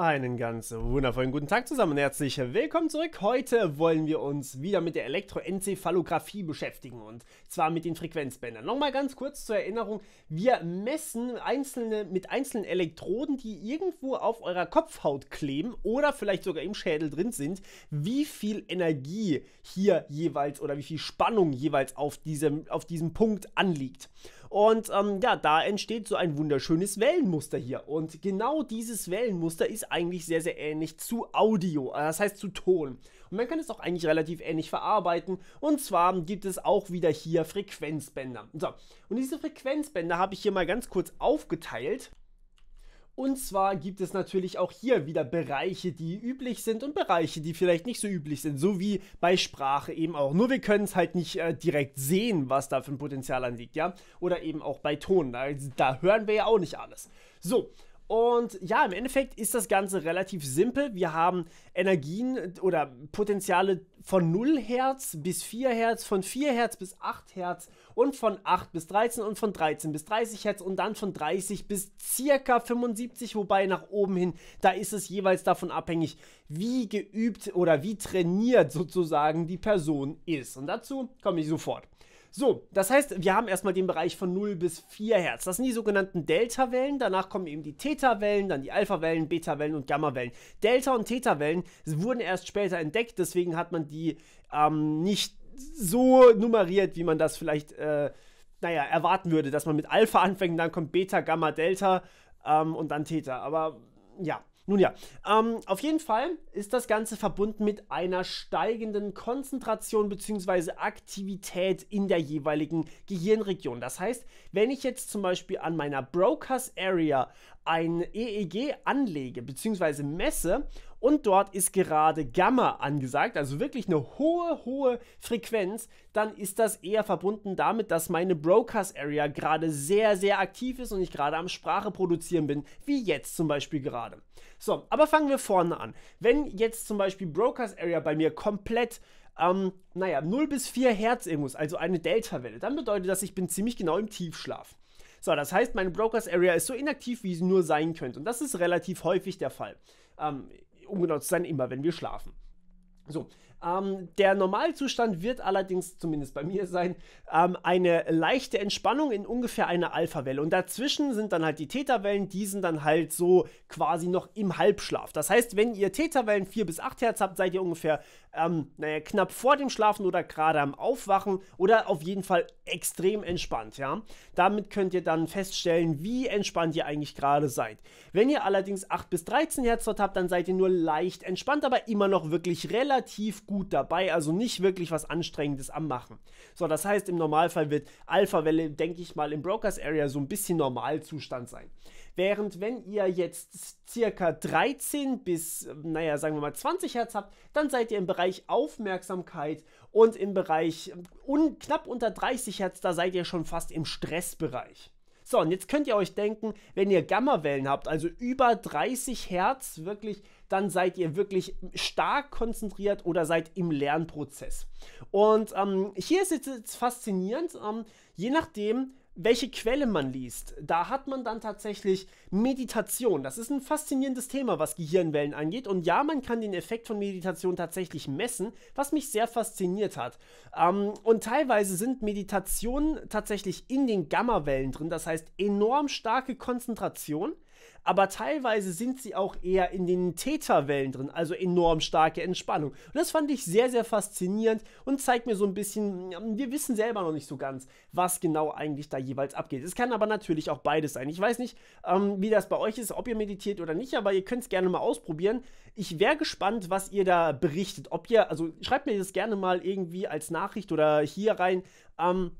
Einen ganz wundervollen guten Tag zusammen und herzlich willkommen zurück. Heute wollen wir uns wieder mit der Elektroenzephalographie beschäftigen und zwar mit den Frequenzbändern. Nochmal ganz kurz zur Erinnerung, wir messen einzelne, mit einzelnen Elektroden, die irgendwo auf eurer Kopfhaut kleben oder vielleicht sogar im Schädel drin sind, wie viel Energie hier jeweils oder wie viel Spannung jeweils auf diesem, auf diesem Punkt anliegt. Und ähm, ja, da entsteht so ein wunderschönes Wellenmuster hier. Und genau dieses Wellenmuster ist eigentlich sehr, sehr ähnlich zu Audio, äh, das heißt zu Ton. Und man kann es auch eigentlich relativ ähnlich verarbeiten. Und zwar gibt es auch wieder hier Frequenzbänder. So, und diese Frequenzbänder habe ich hier mal ganz kurz aufgeteilt. Und zwar gibt es natürlich auch hier wieder Bereiche, die üblich sind und Bereiche, die vielleicht nicht so üblich sind, so wie bei Sprache eben auch. Nur wir können es halt nicht äh, direkt sehen, was da für ein Potenzial anliegt, ja? Oder eben auch bei Ton, da, da hören wir ja auch nicht alles. So, und ja, im Endeffekt ist das Ganze relativ simpel. Wir haben Energien oder Potenziale von 0 Hertz bis 4 Hertz, von 4 Hertz bis 8 Hertz und von 8 bis 13 und von 13 bis 30 Hertz und dann von 30 bis circa 75, wobei nach oben hin, da ist es jeweils davon abhängig, wie geübt oder wie trainiert sozusagen die Person ist. Und dazu komme ich sofort. So, das heißt, wir haben erstmal den Bereich von 0 bis 4 Hertz. Das sind die sogenannten Delta-Wellen. Danach kommen eben die Theta-Wellen, dann die Alpha-Wellen, Beta-Wellen und Gamma-Wellen. Delta- und Theta-Wellen wurden erst später entdeckt, deswegen hat man die ähm, nicht so nummeriert, wie man das vielleicht, äh, naja, erwarten würde, dass man mit Alpha anfängt, dann kommt Beta, Gamma, Delta ähm, und dann Theta. Aber ja. Nun ja, ähm, auf jeden Fall ist das Ganze verbunden mit einer steigenden Konzentration bzw. Aktivität in der jeweiligen Gehirnregion. Das heißt, wenn ich jetzt zum Beispiel an meiner Brokers Area ein EEG anlege bzw. messe und dort ist gerade Gamma angesagt, also wirklich eine hohe, hohe Frequenz, dann ist das eher verbunden damit, dass meine Broadcast Area gerade sehr, sehr aktiv ist und ich gerade am Sprache produzieren bin, wie jetzt zum Beispiel gerade. So, aber fangen wir vorne an. Wenn jetzt zum Beispiel Broadcast Area bei mir komplett ähm, naja, 0 bis 4 Hertz irgendwo ist, also eine Delta-Welle, dann bedeutet das, ich bin ziemlich genau im Tiefschlaf. So, das heißt, meine Brokers Area ist so inaktiv, wie sie nur sein könnte. Und das ist relativ häufig der Fall. Ähm, um genau zu sein, immer wenn wir schlafen. So, ähm, der Normalzustand wird allerdings, zumindest bei mir sein, ähm, eine leichte Entspannung in ungefähr einer Alpha-Welle. Und dazwischen sind dann halt die Theta-Wellen, die sind dann halt so quasi noch im Halbschlaf. Das heißt, wenn ihr Theta-Wellen 4 bis 8 Hertz habt, seid ihr ungefähr, ähm, naja, knapp vor dem Schlafen oder gerade am Aufwachen oder auf jeden Fall extrem entspannt, ja. Damit könnt ihr dann feststellen, wie entspannt ihr eigentlich gerade seid. Wenn ihr allerdings 8 bis 13 Hertz dort habt, dann seid ihr nur leicht entspannt, aber immer noch wirklich relativ relativ gut dabei, also nicht wirklich was Anstrengendes am Machen. So, das heißt, im Normalfall wird Alpha-Welle, denke ich mal, im Brokers-Area so ein bisschen Normalzustand sein. Während wenn ihr jetzt circa 13 bis, naja, sagen wir mal 20 Hertz habt, dann seid ihr im Bereich Aufmerksamkeit und im Bereich un knapp unter 30 Hertz, da seid ihr schon fast im Stressbereich. So, und jetzt könnt ihr euch denken, wenn ihr Gammawellen habt, also über 30 Hertz wirklich, dann seid ihr wirklich stark konzentriert oder seid im Lernprozess. Und ähm, hier ist jetzt, jetzt faszinierend, ähm, je nachdem, welche Quelle man liest, da hat man dann tatsächlich Meditation. Das ist ein faszinierendes Thema, was Gehirnwellen angeht. Und ja, man kann den Effekt von Meditation tatsächlich messen, was mich sehr fasziniert hat. Ähm, und teilweise sind Meditationen tatsächlich in den Gammawellen drin, das heißt enorm starke Konzentration aber teilweise sind sie auch eher in den Täterwellen drin, also enorm starke Entspannung. Und das fand ich sehr, sehr faszinierend und zeigt mir so ein bisschen, wir wissen selber noch nicht so ganz, was genau eigentlich da jeweils abgeht. Es kann aber natürlich auch beides sein. Ich weiß nicht, ähm, wie das bei euch ist, ob ihr meditiert oder nicht, aber ihr könnt es gerne mal ausprobieren. Ich wäre gespannt, was ihr da berichtet. Ob ihr, also schreibt mir das gerne mal irgendwie als Nachricht oder hier rein. Ähm,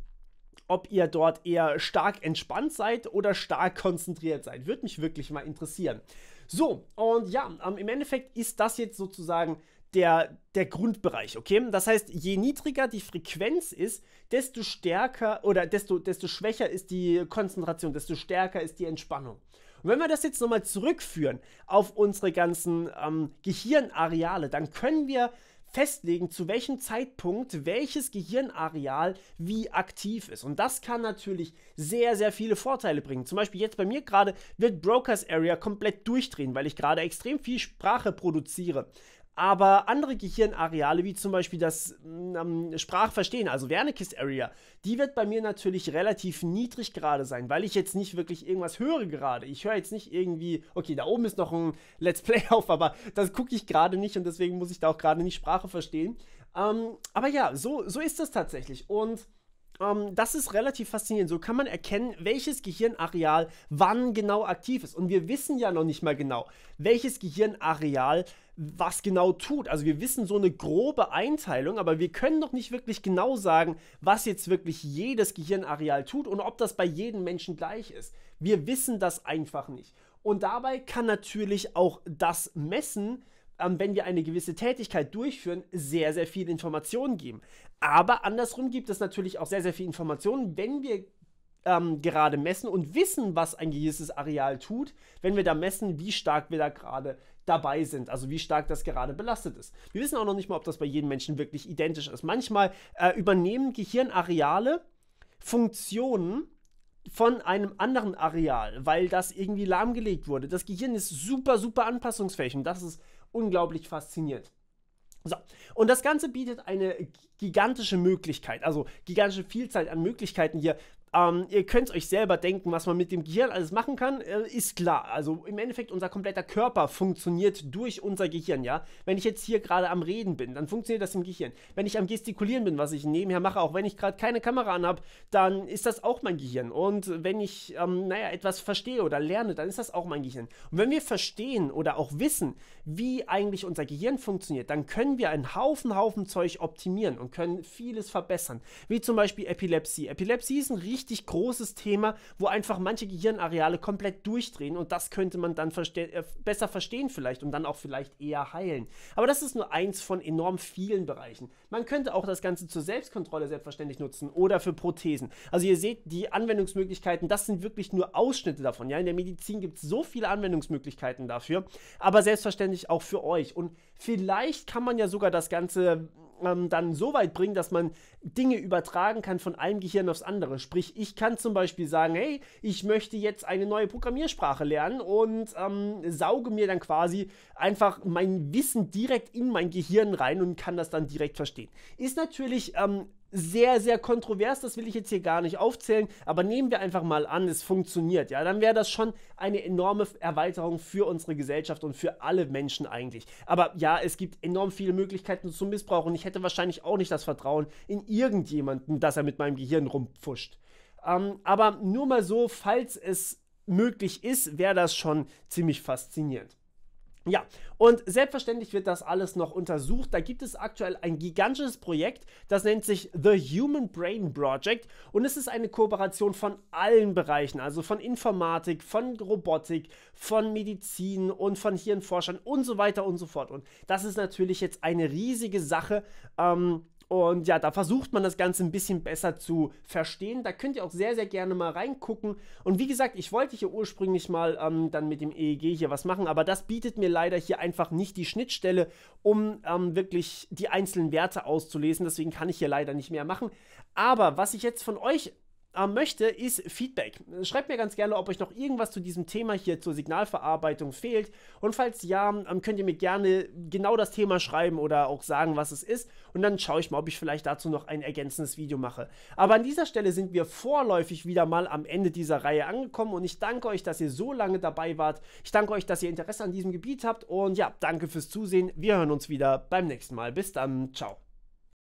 ob ihr dort eher stark entspannt seid oder stark konzentriert seid. Würde mich wirklich mal interessieren. So, und ja, ähm, im Endeffekt ist das jetzt sozusagen der, der Grundbereich, okay? Das heißt, je niedriger die Frequenz ist, desto stärker oder desto, desto schwächer ist die Konzentration, desto stärker ist die Entspannung. Und wenn wir das jetzt nochmal zurückführen auf unsere ganzen ähm, Gehirnareale, dann können wir festlegen, zu welchem Zeitpunkt welches Gehirnareal wie aktiv ist. Und das kann natürlich sehr, sehr viele Vorteile bringen. Zum Beispiel jetzt bei mir gerade wird Brokers Area komplett durchdrehen, weil ich gerade extrem viel Sprache produziere. Aber andere Gehirnareale, wie zum Beispiel das ähm, mm, Sprachverstehen, also Wernicke's Area, die wird bei mir natürlich relativ niedrig gerade sein, weil ich jetzt nicht wirklich irgendwas höre gerade. Ich höre jetzt nicht irgendwie, okay, da oben ist noch ein Let's Play auf, aber das gucke ich gerade nicht und deswegen muss ich da auch gerade nicht Sprache verstehen. Ähm, aber ja, so, so ist das tatsächlich. Und ähm, das ist relativ faszinierend. So kann man erkennen, welches Gehirnareal wann genau aktiv ist. Und wir wissen ja noch nicht mal genau, welches Gehirnareal was genau tut. Also wir wissen so eine grobe Einteilung, aber wir können noch nicht wirklich genau sagen, was jetzt wirklich jedes Gehirnareal tut und ob das bei jedem Menschen gleich ist. Wir wissen das einfach nicht. Und dabei kann natürlich auch das Messen ähm, wenn wir eine gewisse Tätigkeit durchführen, sehr, sehr viel Informationen geben. Aber andersrum gibt es natürlich auch sehr, sehr viel Informationen, wenn wir ähm, gerade messen und wissen, was ein gewisses Areal tut, wenn wir da messen, wie stark wir da gerade dabei sind, also wie stark das gerade belastet ist. Wir wissen auch noch nicht mal, ob das bei jedem Menschen wirklich identisch ist. Manchmal äh, übernehmen Gehirnareale Funktionen, von einem anderen Areal, weil das irgendwie lahmgelegt wurde. Das Gehirn ist super, super anpassungsfähig und das ist unglaublich faszinierend. So, und das Ganze bietet eine gigantische Möglichkeit, also gigantische Vielzahl an Möglichkeiten hier, ähm, ihr könnt euch selber denken, was man mit dem Gehirn alles machen kann, äh, ist klar. Also im Endeffekt, unser kompletter Körper funktioniert durch unser Gehirn, ja. Wenn ich jetzt hier gerade am Reden bin, dann funktioniert das im Gehirn. Wenn ich am Gestikulieren bin, was ich nebenher mache, auch wenn ich gerade keine Kamera anhab, dann ist das auch mein Gehirn. Und wenn ich, ähm, naja, etwas verstehe oder lerne, dann ist das auch mein Gehirn. Und wenn wir verstehen oder auch wissen, wie eigentlich unser Gehirn funktioniert, dann können wir einen Haufen, Haufen Zeug optimieren und können vieles verbessern. Wie zum Beispiel Epilepsie. Epilepsie ist ein richtig richtig großes Thema, wo einfach manche Gehirnareale komplett durchdrehen und das könnte man dann verste äh, besser verstehen vielleicht und dann auch vielleicht eher heilen. Aber das ist nur eins von enorm vielen Bereichen. Man könnte auch das Ganze zur Selbstkontrolle selbstverständlich nutzen oder für Prothesen. Also ihr seht, die Anwendungsmöglichkeiten, das sind wirklich nur Ausschnitte davon. Ja, in der Medizin gibt es so viele Anwendungsmöglichkeiten dafür, aber selbstverständlich auch für euch. Und vielleicht kann man ja sogar das Ganze ähm, dann so weit bringen, dass man Dinge übertragen kann von einem Gehirn aufs andere. Sprich, ich kann zum Beispiel sagen, hey, ich möchte jetzt eine neue Programmiersprache lernen und ähm, sauge mir dann quasi einfach mein Wissen direkt in mein Gehirn rein und kann das dann direkt verstehen. Ist natürlich ähm, sehr, sehr kontrovers, das will ich jetzt hier gar nicht aufzählen, aber nehmen wir einfach mal an, es funktioniert, ja, dann wäre das schon eine enorme Erweiterung für unsere Gesellschaft und für alle Menschen eigentlich. Aber ja, es gibt enorm viele Möglichkeiten zum Missbrauch und ich hätte wahrscheinlich auch nicht das Vertrauen in irgendjemanden, dass er mit meinem Gehirn rumpfuscht. Ähm, aber nur mal so, falls es möglich ist, wäre das schon ziemlich faszinierend. Ja, und selbstverständlich wird das alles noch untersucht. Da gibt es aktuell ein gigantisches Projekt, das nennt sich The Human Brain Project und es ist eine Kooperation von allen Bereichen, also von Informatik, von Robotik, von Medizin und von Hirnforschern und so weiter und so fort. Und das ist natürlich jetzt eine riesige Sache. Ähm, und ja, da versucht man das Ganze ein bisschen besser zu verstehen. Da könnt ihr auch sehr, sehr gerne mal reingucken. Und wie gesagt, ich wollte hier ursprünglich mal ähm, dann mit dem EEG hier was machen, aber das bietet mir leider hier einfach nicht die Schnittstelle, um ähm, wirklich die einzelnen Werte auszulesen. Deswegen kann ich hier leider nicht mehr machen. Aber was ich jetzt von euch haben möchte, ist Feedback. Schreibt mir ganz gerne, ob euch noch irgendwas zu diesem Thema hier zur Signalverarbeitung fehlt. Und falls ja, ähm, könnt ihr mir gerne genau das Thema schreiben oder auch sagen, was es ist. Und dann schaue ich mal, ob ich vielleicht dazu noch ein ergänzendes Video mache. Aber an dieser Stelle sind wir vorläufig wieder mal am Ende dieser Reihe angekommen. Und ich danke euch, dass ihr so lange dabei wart. Ich danke euch, dass ihr Interesse an diesem Gebiet habt. Und ja, danke fürs Zusehen. Wir hören uns wieder beim nächsten Mal. Bis dann. Ciao.